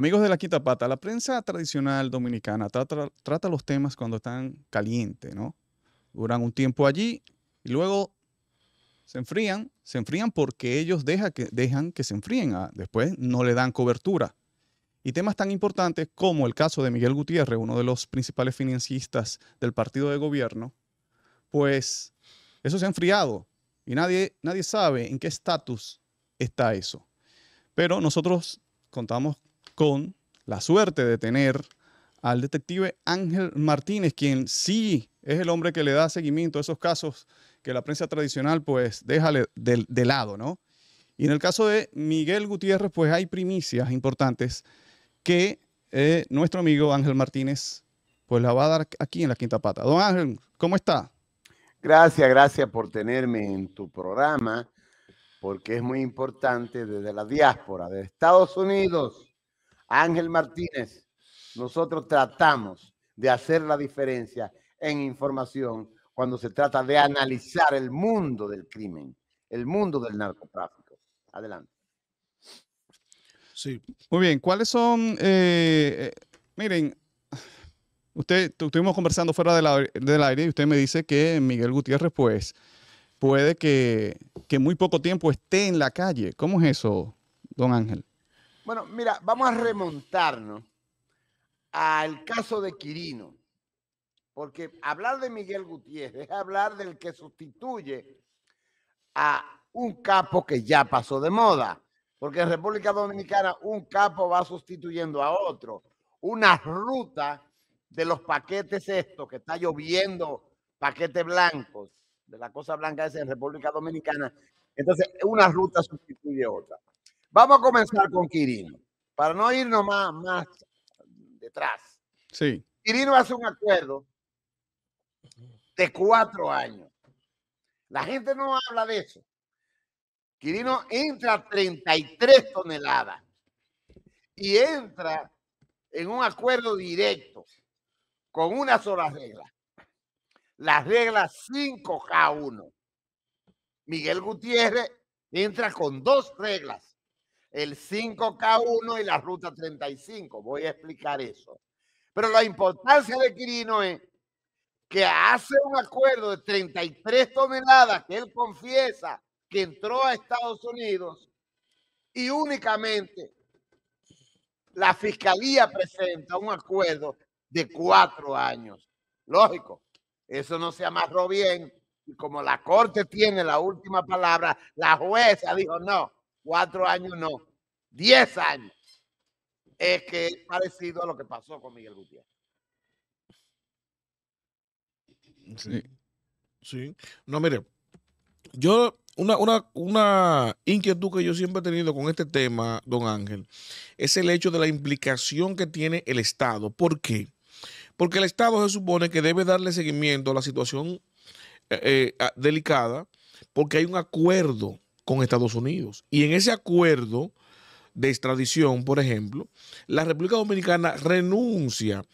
Amigos de la quinta la prensa tradicional dominicana trata, los temas cuando están calientes, ¿no? Duran un tiempo allí y luego se enfrían, se enfrían porque ellos que, dejan que se enfríen, ah, después no le dan cobertura. Y temas tan importantes como el caso de Miguel Gutiérrez, uno de los principales financiistas del partido de gobierno, pues eso se ha enfriado y nadie, nadie sabe en qué estatus está eso. Pero nosotros contamos con la suerte de tener al detective Ángel Martínez, quien sí es el hombre que le da seguimiento a esos casos que la prensa tradicional pues deja de, lado, ¿no? Y en el caso de Miguel Gutiérrez, pues hay primicias importantes que eh, nuestro amigo Ángel Martínez pues la va a dar aquí en la quinta pata. Don Ángel, ¿cómo está? Gracias, gracias por tenerme en tu programa, porque es muy importante desde la diáspora de Estados Unidos Ángel Martínez, nosotros tratamos de hacer la diferencia en información cuando se trata de analizar el mundo del crimen, el mundo del narcotráfico. Adelante. Sí, muy bien. ¿Cuáles son? Eh, eh, miren, usted estuvimos conversando fuera del aire y usted me dice que Miguel Gutiérrez, pues, puede que, que muy poco tiempo esté en la calle. ¿Cómo es eso, don Ángel? Bueno, mira, vamos a remontarnos al caso de Quirino, porque hablar de Miguel Gutiérrez es hablar del que sustituye a un capo que ya pasó de moda, porque en República Dominicana un capo va sustituyendo a otro. Una ruta de los paquetes estos que está lloviendo, paquetes blancos, de la cosa blanca esa en República Dominicana. Entonces, una ruta sustituye a otra. Vamos a comenzar con Quirino, para no irnos más, más detrás. Sí. Quirino hace un acuerdo de cuatro años. La gente no habla de eso. Quirino entra 33 toneladas y entra en un acuerdo directo con una sola regla. Las reglas 5K1. Miguel Gutiérrez entra con dos reglas el 5K1 y la ruta 35. Voy a explicar eso. Pero la importancia de Quirino es que hace un acuerdo de 33 toneladas que él confiesa que entró a Estados Unidos y únicamente la fiscalía presenta un acuerdo de cuatro años. Lógico, eso no se amarró bien. Y como la corte tiene la última palabra, la jueza dijo no, cuatro años no, diez años, es que es parecido a lo que pasó con Miguel Gutiérrez. Sí. Sí. No, mire, yo, una, una, una inquietud que yo siempre he tenido con este tema, don Ángel, es el hecho de la implicación que tiene el Estado. ¿Por qué? Porque el Estado se supone que debe darle seguimiento a la situación eh, eh, delicada porque hay un acuerdo con Estados Unidos. Y en ese acuerdo de extradición, por ejemplo, la República Dominicana renuncia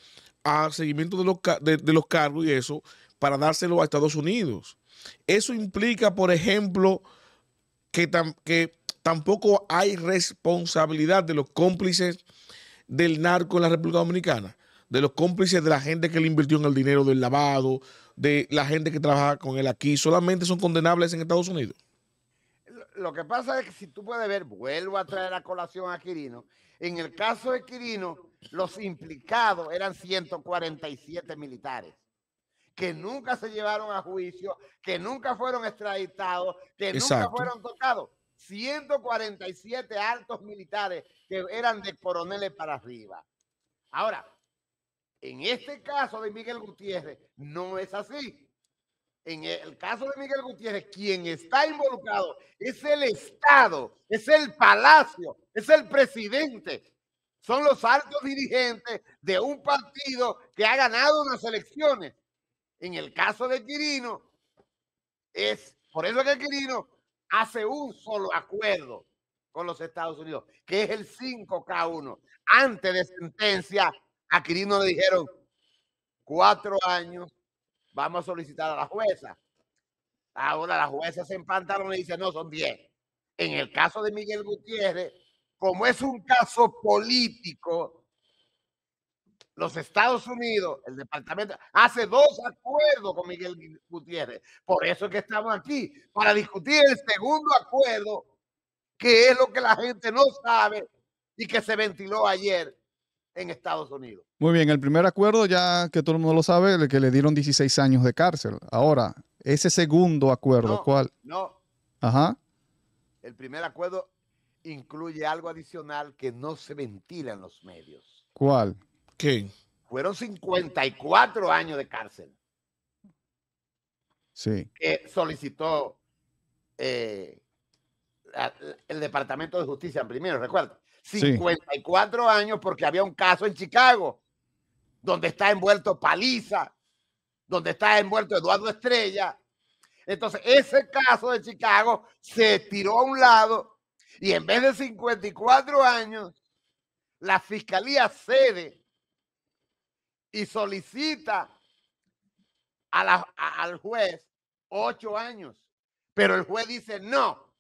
al seguimiento de los, de, los cargos y eso para dárselo a Estados Unidos. Eso implica, por ejemplo, que, que tampoco hay responsabilidad de los cómplices del narco en la República Dominicana, de los cómplices de la gente que le invirtió en el dinero del lavado, de la gente que trabaja con él aquí, solamente son condenables en Estados Unidos lo que pasa es que si tú puedes ver, vuelvo a traer la colación a Quirino. En el caso de Quirino, los implicados eran 147 militares que nunca se llevaron a juicio, que nunca fueron extraditados, que nunca fueron tocados. 147 altos militares que eran de coroneles para arriba. Ahora, en este caso de Miguel Gutiérrez, no es así. En el caso de Miguel Gutiérrez, quien está involucrado es el Estado, es el Palacio, es el presidente, son los altos dirigentes de un partido que ha ganado unas elecciones. En el caso de Quirino, es por eso que Quirino hace un solo acuerdo con los Estados Unidos, que es el 5K1. Antes de sentencia, a Quirino le dijeron cuatro años vamos a solicitar a la jueza. Ahora la jueza se empantaron y dice, no, son 10. En el caso de Miguel Gutiérrez, como es un caso político, los Estados Unidos, el departamento, hace dos acuerdos con Miguel Gutiérrez. Por eso es que estamos aquí, para discutir el segundo acuerdo, que es lo que la gente no sabe y que se ventiló ayer en Estados Unidos. Muy bien, el primer acuerdo, ya que todo el mundo lo sabe, el que le dieron 16 años de cárcel. Ahora, ese segundo acuerdo, ¿cuál? No. Ajá. El primer acuerdo incluye algo adicional que no se ventila en los medios. ¿Cuál? ¿Qué? Fueron 54 años de cárcel. Sí. Que solicitó eh, el Departamento de Justicia primero, recuerda. 54 años porque había un caso en Chicago donde está envuelto Paliza, donde está envuelto Eduardo Estrella. Entonces, ese caso de Chicago se tiró a un lado y en vez de 54 años, la fiscalía cede y solicita al juez ocho años, pero el juez dice no,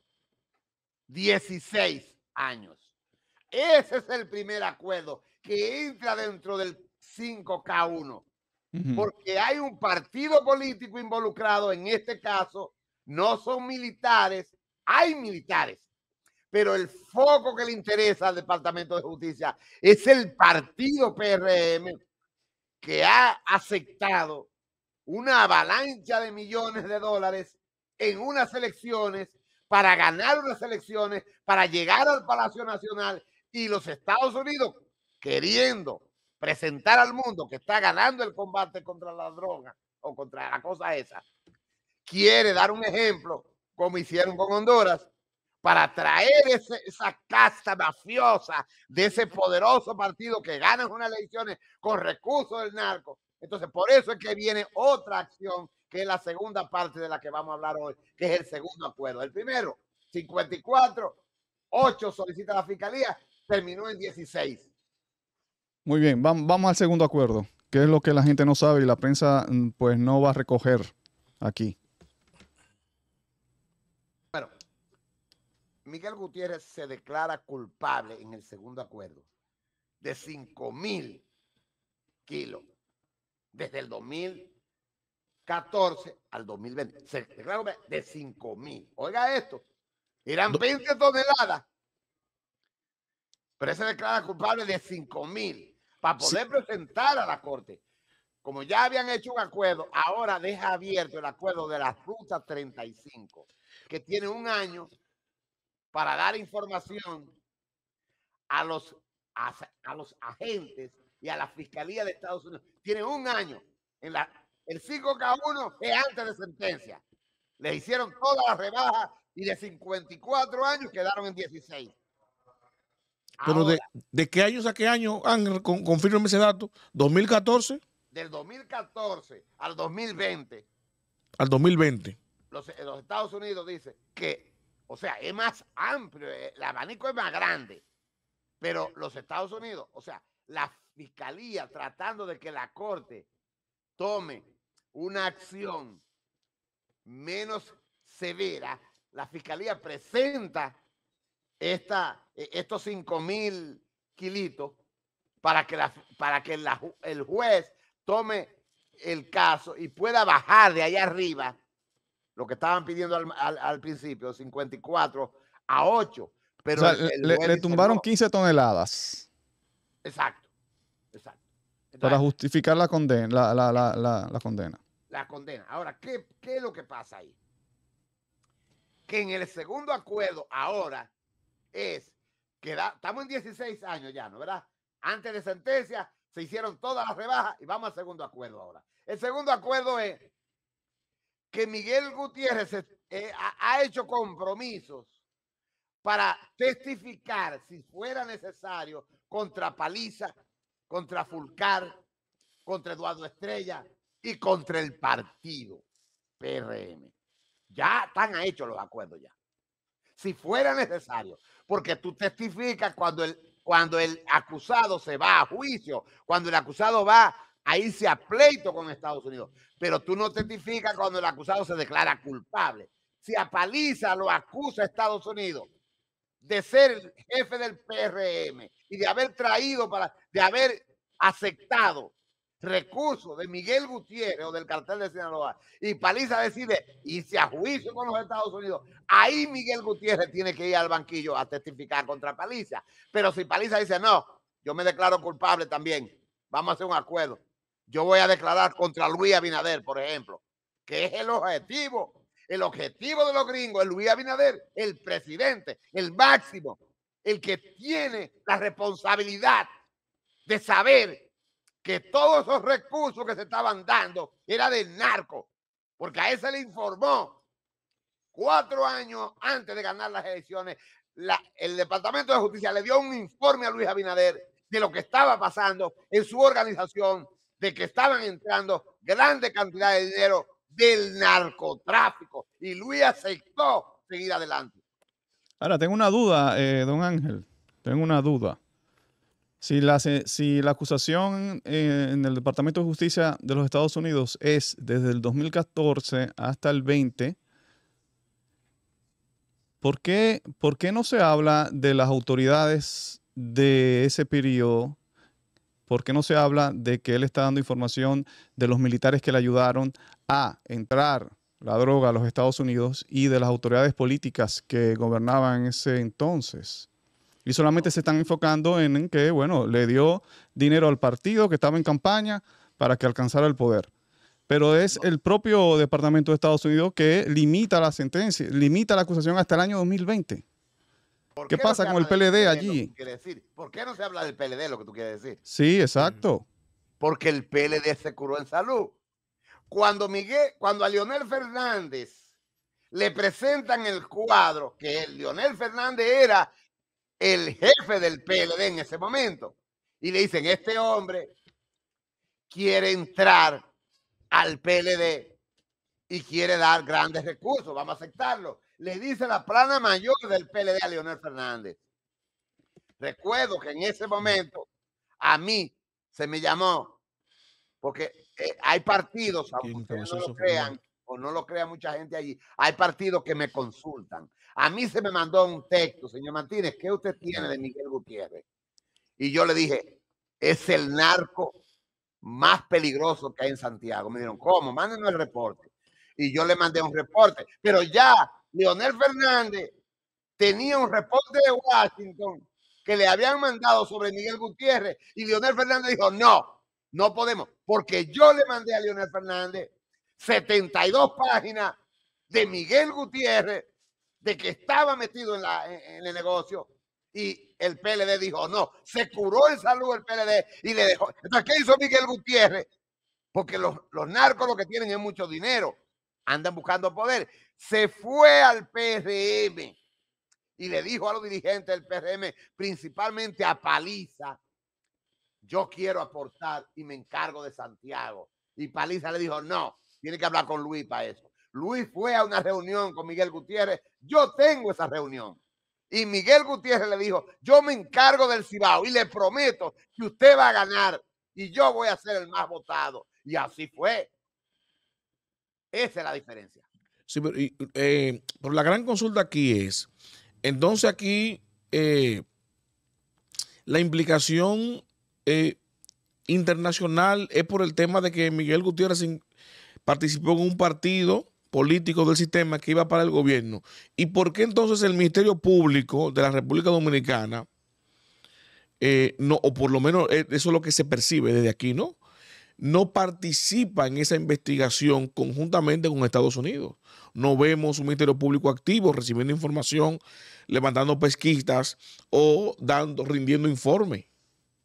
16 años. Ese es el primer acuerdo que entra dentro del 5K1. Porque hay un partido político involucrado, en este caso, no son militares, hay militares, pero el foco que le interesa al Departamento de Justicia es el partido PRM que ha aceptado una avalancha de millones de dólares en unas elecciones para ganar unas elecciones, para llegar al Palacio Nacional y los Estados Unidos queriendo presentar al mundo que está ganando el combate contra la droga o contra la cosa esa, quiere dar un ejemplo como hicieron con Honduras para traer esa casta mafiosa de ese poderoso partido que gana unas elecciones con recursos del narco. Entonces, por eso es que viene otra acción que es la segunda parte de la que vamos a hablar hoy, que es el segundo acuerdo. El primero, 54, 8 solicita la fiscalía, terminó en 16. Muy bien, vamos al segundo acuerdo, que es lo que la gente no sabe y la prensa mm, pues no va a recoger aquí. Bueno, Miguel Gutiérrez se declara culpable en el segundo acuerdo de 5 mil kilos desde el 2014 al 2020. Se de 5 mil. Oiga esto, eran 20 toneladas, pero se declara culpable de 5 mil para poder presentar a la Corte. Como ya habían hecho un acuerdo, ahora deja abierto el acuerdo de la Ruta 35, que tiene un año para dar información a los, a, los agentes y a la Fiscalía de Estados Unidos. Tiene un año. En la, el 5K1 es antes de sentencia. Le hicieron todas las rebajas y de 54 años quedaron en 16. Pero de, de, qué años a qué año, Ángel, ese dato, 2014. Del 2014 al 2020. Al 2020. Eh, los, Estados Unidos dice que, o sea, es más amplio, eh, el abanico es más grande, pero los Estados Unidos, o sea, la fiscalía tratando de que la corte tome una acción menos severa, la fiscalía presenta esta e, estos 5 mil kilitos para que, para que el juez tome el caso y pueda bajar de allá arriba lo que estaban pidiendo al, principio, 54 a 8. Pero le, tumbaron 15 toneladas. Exacto, exacto. para justificar la condena. La, la, condena. La condena. Ahora, ¿qué, ¿qué es lo que pasa ahí? Que en el segundo acuerdo ahora es estamos en 16 años ya, ¿no? ¿Verdad? Antes de sentencia se hicieron todas las rebajas y vamos al segundo acuerdo ahora. El segundo acuerdo es que Miguel Gutiérrez eh, ha hecho compromisos para testificar, si fuera necesario, contra Paliza, contra Fulcar, contra Eduardo Estrella y contra el partido PRM. Ya están hechos los acuerdos ya si fuera necesario, porque tú testificas cuando el, cuando el acusado se va a juicio, cuando el acusado va a irse a pleito con Estados Unidos, pero tú no testificas cuando el acusado se declara culpable. Si a Paliza lo acusa Estados Unidos de ser el jefe del PRM y de haber traído para, de haber aceptado recurso de Miguel Gutiérrez o del cartel de Sinaloa y Paliza decide y si a juicio con los Estados Unidos, ahí Miguel Gutiérrez tiene que ir al banquillo a testificar contra Paliza. Pero si Paliza dice, no, yo me declaro culpable también, vamos a hacer un acuerdo. Yo voy a declarar contra Luis Abinader, por ejemplo, que es el objetivo. El objetivo de los gringos es Luis Abinader, el presidente, el máximo, el que tiene la responsabilidad de saber que todos esos recursos que se estaban dando era del narco, porque a ese le informó cuatro años antes de ganar las elecciones, el Departamento de Justicia le dio un informe a Luis Abinader de lo que estaba pasando en su organización, de que estaban entrando grandes cantidades de dinero del narcotráfico y Luis aceptó seguir adelante. Ahora, tengo una duda, eh, don Ángel, tengo una duda. Si la, acusación eh, en el Departamento de Justicia de los Estados Unidos es desde el 2014 hasta el 20, ¿por qué, por qué no se habla de las autoridades de ese periodo? ¿Por qué no se habla de que él está dando información de los militares que le ayudaron a entrar la droga a los Estados Unidos y de las autoridades políticas que gobernaban en ese entonces? y solamente se están enfocando en que, bueno, le dio dinero al partido que estaba en campaña para que alcanzara el poder. Pero es el propio Departamento de Estados Unidos que limita la sentencia, limita la acusación hasta el año 2020. ¿Qué, pasa con el PLD allí? Decir? ¿Por qué no se habla del PLD, lo que tú quieres decir? Sí, exacto. Mm. Porque el PLD se curó en salud. Cuando Miguel, cuando a Leonel Fernández le presentan el cuadro que Leonel Fernández era el jefe del PLD en ese momento. Y le dicen, este hombre quiere entrar al PLD y quiere dar grandes recursos, vamos a aceptarlo. Le dice la plana mayor del PLD a Leonel Fernández. Recuerdo que en ese momento a mí se me llamó, porque eh, hay partidos, aunque no o no lo crea mucha gente allí, hay partidos que me consultan. A mí se me mandó un texto, señor Martínez, ¿qué usted tiene de Miguel Gutiérrez? Y yo le dije, es el narco más peligroso que hay en Santiago. Me dijeron, ¿cómo? Mándenos el reporte. Y yo le mandé un reporte. Pero ya Leonel Fernández tenía un reporte de Washington que le habían mandado sobre Miguel Gutiérrez y Leonel Fernández dijo, no, no podemos, porque yo le mandé a Leonel Fernández 72 páginas de Miguel Gutiérrez de que estaba metido en, en el negocio y el PLD dijo no, se curó el salud el PLD y le dejó. ¿qué hizo Miguel Gutiérrez? Porque los, los narcos lo que tienen es mucho dinero, andan buscando poder. Se fue al PRM y le dijo a los dirigentes del PRM, principalmente a Paliza, yo quiero aportar y me encargo de Santiago. Y Paliza le dijo, no, tiene que hablar con Luis para eso. Luis fue a una reunión con Miguel Gutiérrez. Yo tengo esa reunión. Y Miguel Gutiérrez le dijo, yo me encargo del Cibao y le prometo que usted va a ganar y yo voy a ser el más votado. Y así fue. Esa es la diferencia. Sí, pero, eh, la gran consulta aquí es, entonces aquí eh, la implicación eh, internacional es por el tema de que Miguel Gutiérrez participó en un partido político del sistema que iba para el gobierno. ¿Y por qué entonces el Ministerio Público de la República Dominicana, eh, no, o por lo menos eh, eso es lo que se percibe desde aquí, ¿no? No participa en esa investigación conjuntamente con Estados Unidos. No vemos un Ministerio Público activo recibiendo información, levantando pesquisas o dando, rindiendo informe.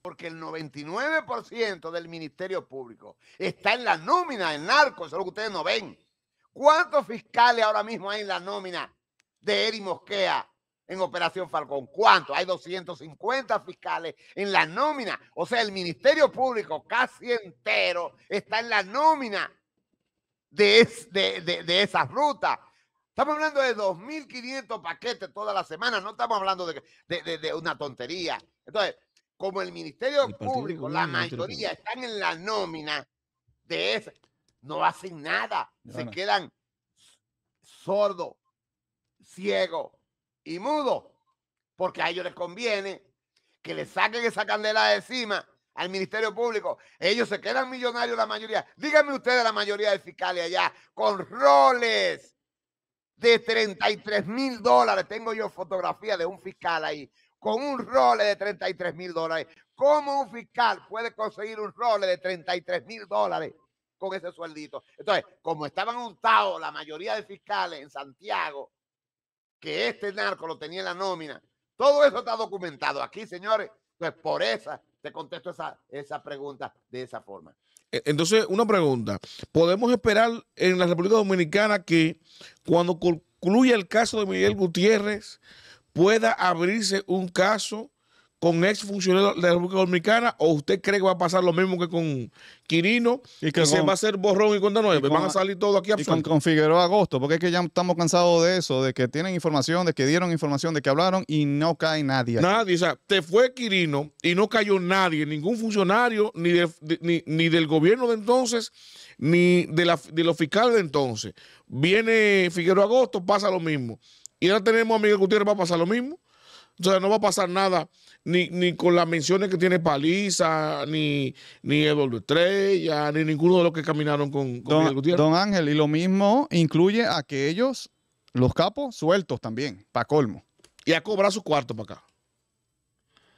Porque el 99% del Ministerio Público está en la nómina, del narco. eso es lo que ustedes no ven. ¿Cuántos fiscales ahora mismo hay en la nómina de Eri Mosquea en Operación Falcón? ¿Cuántos? Hay 250 fiscales en la nómina. O sea, el Ministerio Público casi entero está en la nómina de, de, esas rutas. Estamos hablando de 2.500 paquetes toda la semana, no estamos hablando de, de, una tontería. Entonces, como el Ministerio Público, la mayoría están en la nómina de ese, no hacen nada, se quedan sordos, ciegos y mudos, porque a ellos les conviene que le saquen esa candela de encima al Ministerio Público. Ellos se quedan millonarios la mayoría. Díganme ustedes la mayoría de fiscales allá con roles de 33 mil dólares. Tengo yo fotografía de un fiscal ahí con un role de 33 mil dólares. ¿Cómo un fiscal puede conseguir un rol de 33 mil dólares con ese sueldito? Entonces, como estaban untados la mayoría de fiscales en Santiago, que este narco lo tenía en la nómina, todo eso está documentado aquí, señores. Entonces, por esa, te contesto esa, esa pregunta de esa forma. E, entonces, una pregunta. ¿Podemos esperar en la República Dominicana que cuando concluya el caso de Miguel Gutiérrez, pueda abrirse un caso con ex de la República Dominicana o usted cree que va a pasar lo mismo que con Quirino y que, se va a hacer borrón y cuenta nueva? Van a salir todos aquí a Y con, Figueroa Agosto, porque es que ya estamos cansados de eso, de que tienen información, de que dieron información, de que hablaron y no cae nadie. Nadie, o sea, te fue Quirino y no cayó nadie, ningún funcionario, ni, ni, ni, del gobierno de entonces, ni de, la, de los fiscales de entonces. Viene Figueroa Agosto, pasa lo mismo. Y ahora tenemos a Miguel Gutiérrez, va a pasar lo mismo. O sea, no va a pasar nada ni, con las menciones que tiene Paliza, ni, ni Eduardo Estrella, ni ninguno de los que caminaron con, don, Miguel Gutiérrez. Don Ángel, y lo mismo incluye a que ellos, los capos, sueltos también, para colmo. Y a cobrar su cuarto para acá.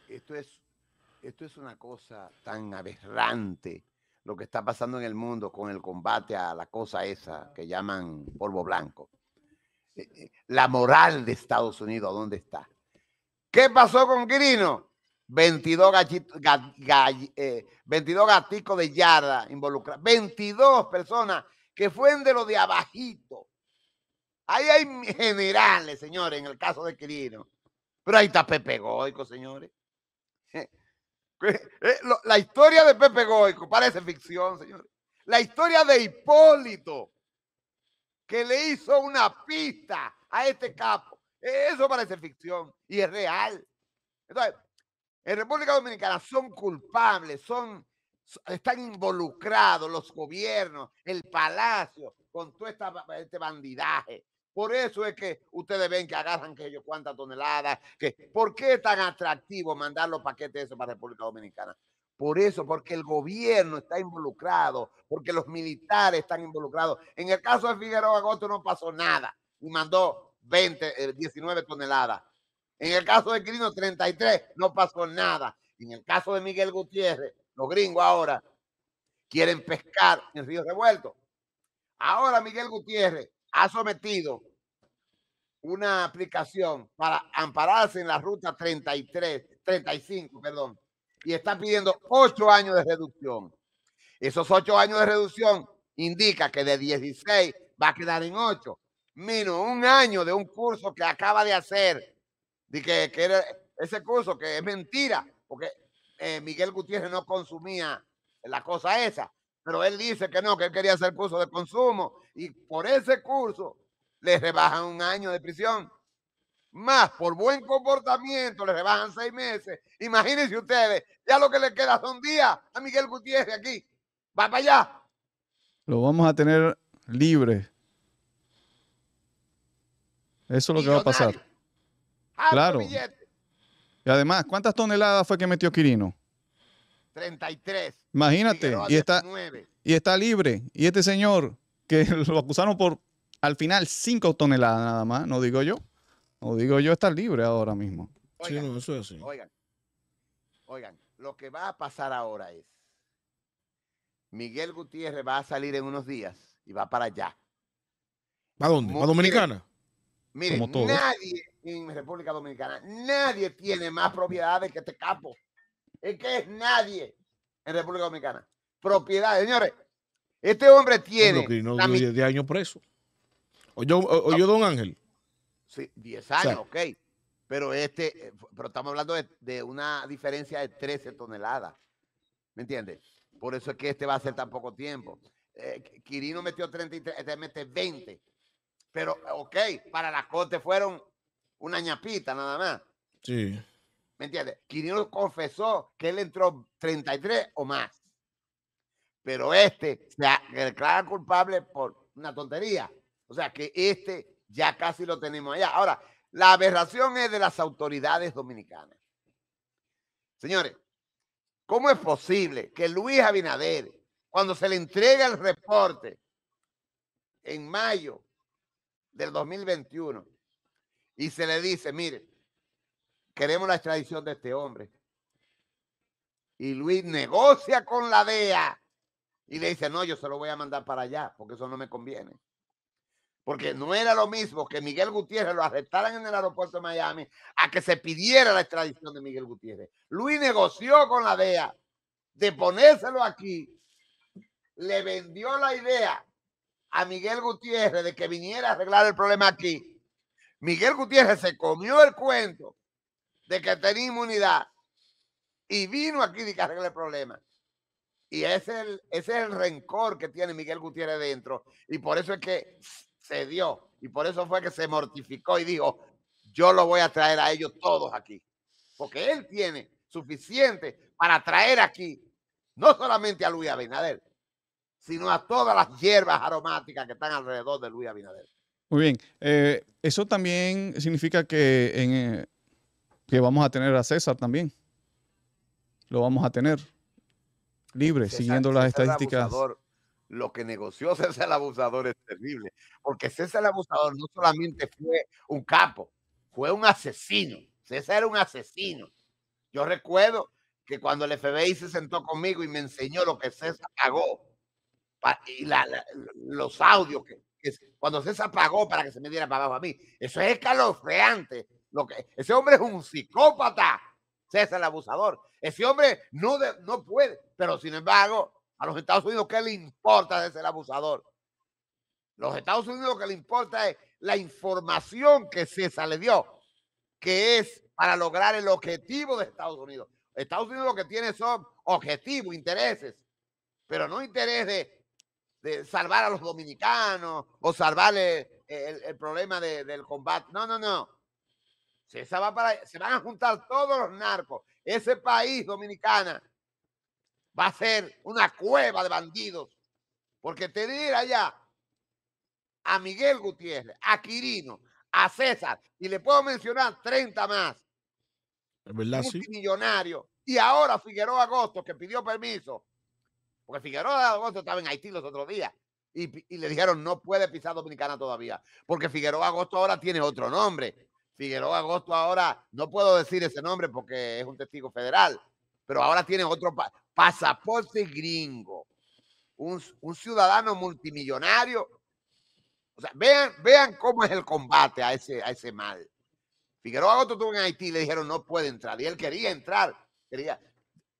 esto es una cosa tan aberrante lo que está pasando en el mundo con el combate a la cosa esa que llaman polvo blanco. Eh, eh, la moral de Estados Unidos, ¿dónde está? ¿Qué pasó con Quirino? 22, gatitos 22 gaticos de yarda involucrados. 22 personas que fueron de lo de abajito. Ahí hay generales, señores, en el caso de Quirino. Pero ahí está Pepe Goico, señores. Eh, la historia de Pepe Goico parece ficción, señores. La historia de Hipólito que le hizo una pista a este capo. Eso parece ficción y es real. Entonces, en República Dominicana son culpables, son, están involucrados los gobiernos, el palacio, con todo esta, este bandidaje. Por eso es que ustedes ven que agarran que ellos cuántas toneladas, que por qué es tan atractivo mandar los paquetes de eso para República Dominicana. Por eso, porque el gobierno está involucrado, porque los militares están involucrados. En el caso de Figueroa Agosto no pasó nada y mandó 20, 19 eh, toneladas. En el caso de Quirino, 33, no pasó nada. En el caso de Miguel Gutiérrez, los gringos ahora quieren pescar en Río Revuelto. Ahora Miguel Gutiérrez ha sometido una aplicación para ampararse en la ruta 33, 35, perdón, y están pidiendo ocho años de reducción. Esos ocho años de reducción indica que de 16 va a quedar en ocho. Menos un año de un curso que acaba de hacer. De que, ese curso que es mentira, porque eh, Miguel Gutiérrez no consumía la cosa esa. Pero él dice que no, que él quería hacer curso de consumo. Y por ese curso le rebajan un año de prisión más por buen comportamiento le rebajan seis meses. Imagínense ustedes, ya lo que le queda son días a Miguel Gutiérrez aquí. Va para allá. Lo vamos a tener libre. Eso es lo que va a pasar. claro. Y además, ¿cuántas toneladas fue que metió Quirino? 33. Imagínate, y está, y está libre. Y este señor que lo acusaron por al final 5 toneladas nada más, no digo yo o digo yo estar libre ahora mismo. Oigan, sí, no, eso es así. Oigan, oigan, lo que va a pasar ahora es, Miguel Gutiérrez va a salir en unos días y va para allá. ¿Para dónde? ¿A Dominicana? Mire, nadie en República Dominicana, nadie tiene más propiedades que este capo. Es que es nadie en República Dominicana. Propiedades, señores. Este hombre tiene. No, años preso. oye, don Ángel. Sí, 10 años, ok. Pero este, eh, pero estamos hablando de, una diferencia de 13 toneladas. ¿Me entiendes? Por eso es que este va a ser tan poco tiempo. Eh, Quirino metió 33, este mete 20. Pero, ok, para la corte fueron una ñapita nada más. Sí. ¿Me entiendes? Quirino confesó que él entró 33 o más. Pero este se declara culpable por una tontería. O sea que este ya casi lo tenemos allá. Ahora, la aberración es de las autoridades dominicanas. Señores, ¿cómo es posible que Luis Abinader, cuando se le entrega el reporte en mayo del 2021 y se le dice, mire, queremos la extradición de este hombre, y Luis negocia con la DEA y le dice, no, yo se lo voy a mandar para allá porque eso no me conviene? porque no era lo mismo que Miguel Gutiérrez lo arrestaran en el aeropuerto de Miami a que se pidiera la extradición de Miguel Gutiérrez. Luis negoció con la DEA de ponérselo aquí, le vendió la idea a Miguel Gutiérrez de que viniera a arreglar el problema aquí. Miguel Gutiérrez se comió el cuento de que tenía inmunidad y vino aquí de que arregle el problema. Y ese es el, ese es el rencor que tiene Miguel Gutiérrez dentro. Y por eso es que se dio. Y por eso fue que se mortificó y dijo, yo lo voy a traer a ellos todos aquí. Porque él tiene suficiente para traer aquí no solamente a Luis Abinader, sino a todas las hierbas aromáticas que están alrededor de Luis Abinader. Muy bien. Eh, eso también significa que, eh, que vamos a tener a César también. Lo vamos a tener libre, siguiendo las estadísticas lo que negoció César el Abusador es terrible, porque César el Abusador no solamente fue un capo, fue un asesino. César era un asesino. Yo recuerdo que cuando el FBI se sentó conmigo y me enseñó lo que César pagó, y los audios que, cuando César pagó para que se me diera para abajo a mí, eso es escalofriante. Lo que, ese hombre es un psicópata, César el Abusador. Ese hombre no, no puede, pero sin embargo, a los Estados Unidos, ¿qué le importa de ser abusador? Los Estados Unidos lo que le importa es la información que César le dio, que es para lograr el objetivo de Estados Unidos. Estados Unidos lo que tiene son objetivos, intereses, pero no interés de, salvar a los dominicanos o salvarle eh, el, problema del combate. No, no, no. César va para, se van a juntar todos los narcos. Ese país dominicana va a ser una cueva de bandidos. Porque te tener allá a Miguel Gutiérrez, a Quirino, a César, y le puedo mencionar 30 más. ¿Verdad? Multimillonario. Y ahora Figueroa Agosto, que pidió permiso, porque Figueroa Agosto estaba en Haití los otros días, y, y le dijeron no puede pisar Dominicana todavía, porque Figueroa Agosto ahora tiene otro nombre. Figueroa Agosto ahora, no puedo decir ese nombre porque es un testigo federal, pero ahora tiene otro, pasaporte gringo, un, ciudadano multimillonario. O sea, vean, vean cómo es el combate a ese, a ese mal. Figueroa Agosto estuvo en Haití y le dijeron no puede entrar. Y él quería entrar. Quería.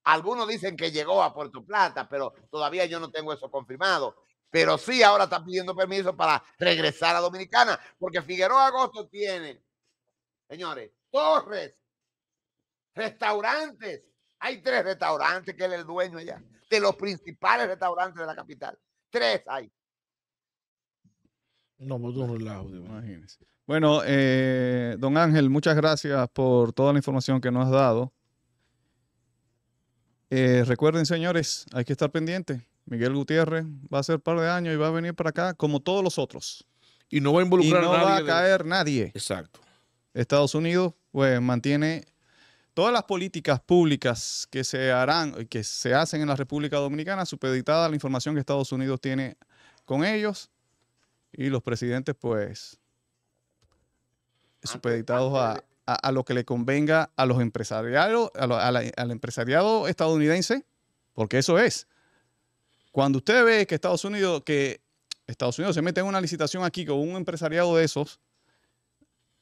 Algunos dicen que llegó a Puerto Plata, pero todavía yo no tengo eso confirmado. Pero sí, ahora está pidiendo permiso para regresar a Dominicana, porque Figueroa Agosto tiene, señores, torres, restaurantes, hay tres restaurantes que es el dueño allá, de los principales restaurantes de la capital. Tres hay. No, pues imagínense. Bueno, eh, don Ángel, muchas gracias por toda la información que nos has dado. Eh, recuerden, señores, hay que estar pendientes. Miguel Gutiérrez va a ser par de años y va a venir para acá como todos los otros. Y no va a involucrar a nadie. No va a caer nadie. Exacto. Estados Unidos, pues mantiene todas las políticas públicas que se harán, y que se hacen en la República Dominicana, supeditada a la información que Estados Unidos tiene con ellos y los presidentes, pues, supeditados a, lo que le convenga a los al empresariado estadounidense, porque eso es. Cuando usted ve que Estados Unidos, que Estados Unidos se mete en una licitación aquí con un empresariado de esos,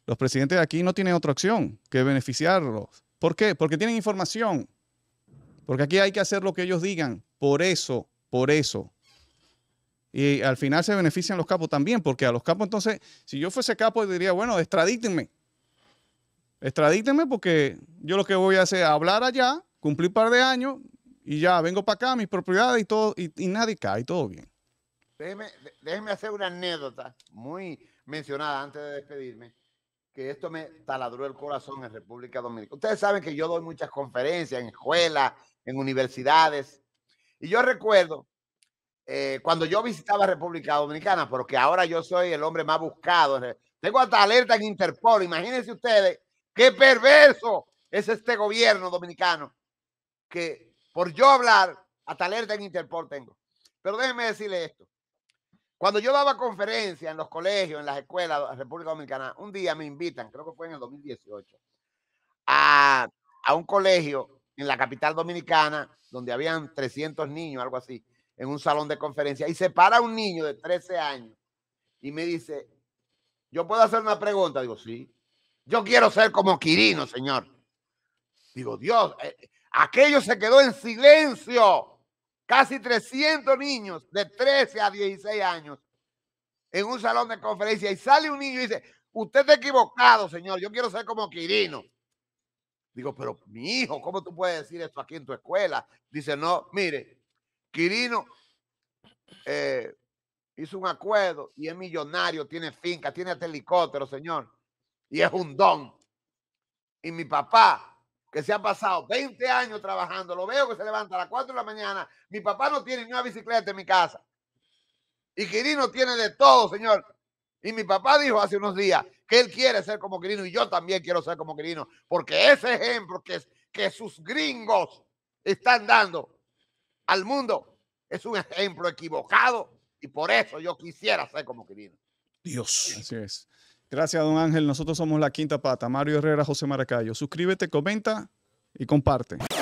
los presidentes de aquí no tienen otra opción que beneficiarlos ¿Por qué? Porque tienen información. Porque aquí hay que hacer lo que ellos digan. Por eso, por eso. Y al final se benefician los capos también, porque a los capos entonces, si yo fuese capo, diría, bueno, extradítenme. Extradítenme porque yo lo que voy a hacer es hablar allá, cumplir un par de años y ya vengo para acá, mis propiedades y todo, y, nadie cae, todo bien. Déjenme déjeme hacer una anécdota muy mencionada antes de despedirme que esto me taladró el corazón en República Dominicana. Ustedes saben que yo doy muchas conferencias en escuelas, en universidades. Y yo recuerdo eh, cuando yo visitaba República Dominicana, porque ahora yo soy el hombre más buscado. Tengo hasta alerta en Interpol. Imagínense ustedes qué perverso es este gobierno dominicano que por yo hablar, hasta alerta en Interpol tengo. Pero déjenme decirle esto. Cuando yo daba conferencia en los colegios, en las escuelas de República Dominicana, un día me invitan, creo que fue en el 2018, a, un colegio en la capital dominicana, donde habían 300 niños, algo así, en un salón de conferencia, y se para un niño de 13 años y me dice, ¿yo puedo hacer una pregunta? Digo, sí. Yo quiero ser como Quirino, señor. Digo, Dios, eh, aquello se quedó en silencio casi 300 niños de 13 a 16 años en un salón de conferencia y sale un niño y dice, usted está equivocado, señor, yo quiero ser como Quirino. Digo, pero mi hijo, ¿cómo tú puedes decir esto aquí en tu escuela? Dice, no, mire, Quirino eh, hizo un acuerdo y es millonario, tiene finca, tiene helicóptero, señor, y es un don. Y mi papá que se han pasado 20 años trabajando, lo veo que se levanta a las 4 de la mañana, mi papá no tiene ni una bicicleta en mi casa. Y Quirino tiene de todo, señor. Y mi papá dijo hace unos días que él quiere ser como Quirino y yo también quiero ser como Quirino, porque ese ejemplo que, que sus gringos están dando al mundo es un ejemplo equivocado y por eso yo quisiera ser como Quirino. Dios. Así es. Gracias, don Ángel. Nosotros somos La Quinta Pata. Mario Herrera, José Maracayo. Suscríbete, comenta y comparte.